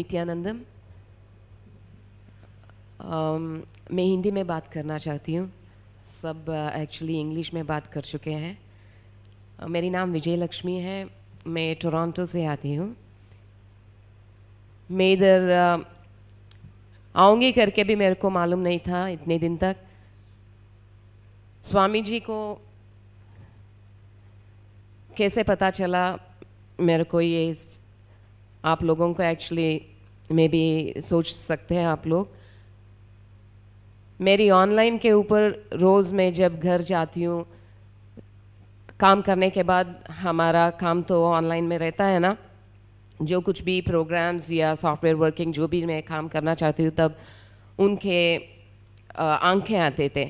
नित्यानंदम um, मैं हिंदी में बात करना चाहती हूँ सब एक्चुअली uh, इंग्लिश में बात कर चुके हैं uh, मेरी नाम विजय लक्ष्मी है मैं टोरंटो से आती हूँ मैं इधर uh, आऊँगी करके भी मेरे को मालूम नहीं था इतने दिन तक स्वामी जी को कैसे पता चला मेरे को ये आप लोगों को एक्चुअली मे बी सोच सकते हैं आप लोग मेरी ऑनलाइन के ऊपर रोज़ मैं जब घर जाती हूँ काम करने के बाद हमारा काम तो ऑनलाइन में रहता है ना जो कुछ भी प्रोग्राम्स या सॉफ्टवेयर वर्किंग जो भी मैं काम करना चाहती हूँ तब उनके आंखें आते थे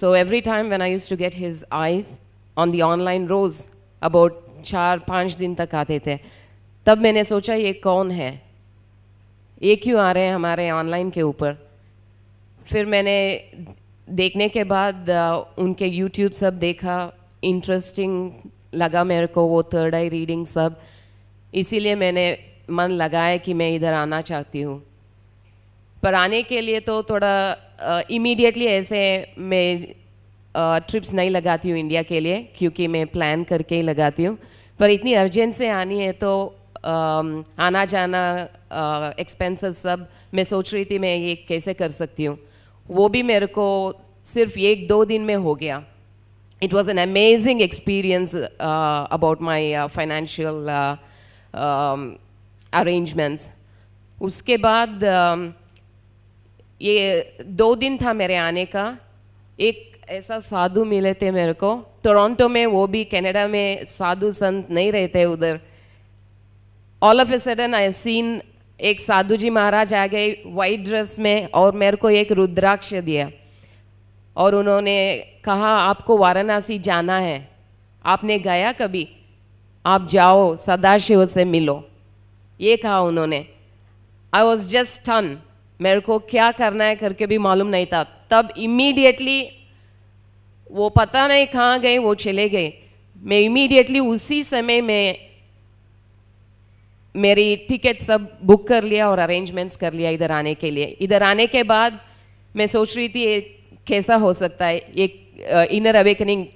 so every time when I used to get his eyes on the online रोज़ अबाउट चार पाँच दिन तक आते थे तब मैंने सोचा ये कौन है ये क्यों आ रहे हैं हमारे ऑनलाइन के ऊपर फिर मैंने देखने के बाद uh, उनके यूट्यूब सब देखा इंटरेस्टिंग लगा मेरे को वो थर्ड आई रीडिंग सब इसीलिए मैंने मन लगाया कि मैं इधर आना चाहती हूँ पर आने के लिए तो थोड़ा इमीडिएटली uh, ऐसे मैं ट्रिप्स uh, नहीं लगाती हूँ इंडिया के लिए क्योंकि मैं प्लान करके ही लगाती हूँ पर इतनी अर्जेंट से आनी है तो आना जाना एक्सपेंसेस सब मैं सोच रही थी मैं ये कैसे कर सकती हूँ वो भी मेरे को सिर्फ एक दो दिन में हो गया it was an amazing experience about my financial arrangements उसके बाद uh, ये दो दिन था मेरे आने का एक ऐसा साधु मिले थे मेरे को टोरंटो में वो भी कनाडा में साधु संत नहीं रहते उधर all of a sudden I seen एक साधु जी महाराज आ गए वाइट ड्रेस में और मेरे को एक रुद्राक्ष दिया और उन्होंने कहा आपको वाराणसी जाना है आपने गया कभी आप जाओ सदाशिव से मिलो ये कहा उन्होंने आई वॉज जस्ट टन मेरे को क्या करना है करके भी मालूम नहीं था तब इमीडिएटली वो पता नहीं कहाँ गए वो चले गए मैं इमीडिएटली उसी समय में मेरी टिकट सब बुक कर लिया और अरेंजमेंट्स कर लिया इधर आने के लिए इधर आने के बाद मैं सोच रही थी कैसा हो सकता है एक इनर अवेकनिंग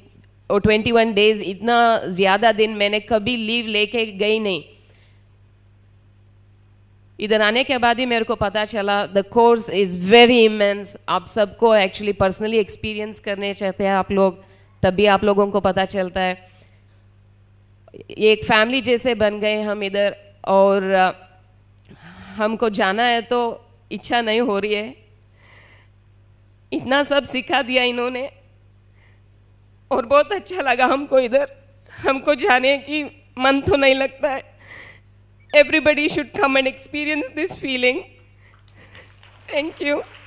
और 21 डेज इतना ज़्यादा दिन मैंने कभी लीव लेके गई नहीं इधर आने के बाद ही मेरे को पता चला the course is very immense आप सबको एक्चुअली पर्सनली एक्सपीरियंस करने चाहते हैं आप लोग तभी आप लोगों को पता चलता है एक फैमिली जैसे बन गए हम इधर और हमको जाना है तो इच्छा नहीं हो रही है इतना सब सिखा दिया इन्होंने और बहुत अच्छा लगा हमको इधर हमको जाने की मन तो नहीं लगता है everybody should come and experience this feeling thank you